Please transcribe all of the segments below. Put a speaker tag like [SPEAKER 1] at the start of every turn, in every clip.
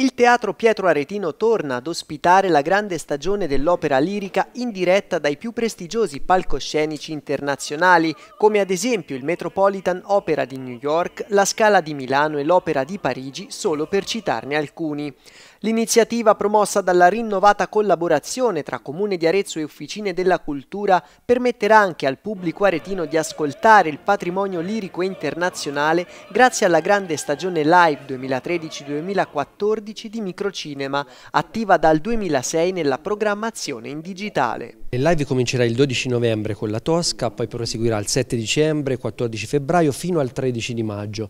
[SPEAKER 1] Il Teatro Pietro Aretino torna ad ospitare la grande stagione dell'opera lirica in diretta dai più prestigiosi palcoscenici internazionali, come ad esempio il Metropolitan Opera di New York, la Scala di Milano e l'Opera di Parigi, solo per citarne alcuni. L'iniziativa promossa dalla rinnovata collaborazione tra Comune di Arezzo e Officine della Cultura permetterà anche al pubblico aretino di ascoltare il patrimonio lirico internazionale grazie alla grande stagione live 2013-2014 14 di Microcinema, attiva dal 2006 nella programmazione in digitale.
[SPEAKER 2] Il live comincerà il 12 novembre con la Tosca, poi proseguirà il 7 dicembre, 14 febbraio fino al 13 di maggio.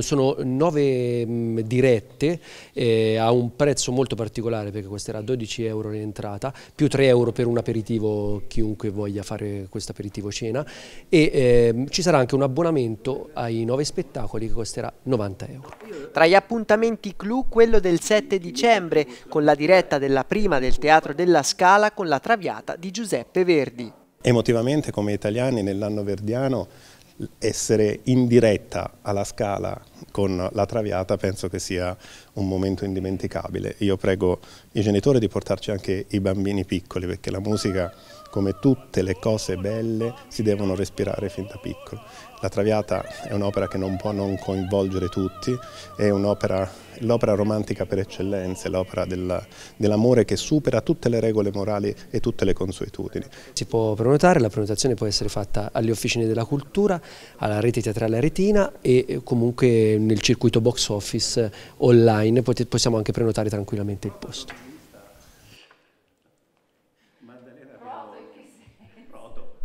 [SPEAKER 2] sono nove mm, dirette eh, a un prezzo molto particolare perché costerà 12 euro l'entrata, più 3 euro per un aperitivo chiunque voglia fare questo aperitivo cena e ehm, ci sarà anche un abbonamento ai nove spettacoli che costerà
[SPEAKER 1] 90 euro. Tra gli appuntamenti clou quello del del 7 dicembre con la diretta della prima del Teatro della Scala con la Traviata di Giuseppe Verdi.
[SPEAKER 3] Emotivamente come italiani nell'anno verdiano essere in diretta alla scala con la Traviata penso che sia un momento indimenticabile. Io prego i genitori di portarci anche i bambini piccoli perché la musica come tutte le cose belle si devono respirare fin da piccolo. La Traviata è un'opera che non può non coinvolgere tutti, è l'opera romantica per eccellenza, è l'opera dell'amore dell che supera tutte le regole morali e tutte le consuetudini. Si può prenotare, la prenotazione può
[SPEAKER 2] essere fatta alle officine della cultura alla rete teatrale aretina e comunque nel circuito box office online possiamo anche prenotare tranquillamente il posto.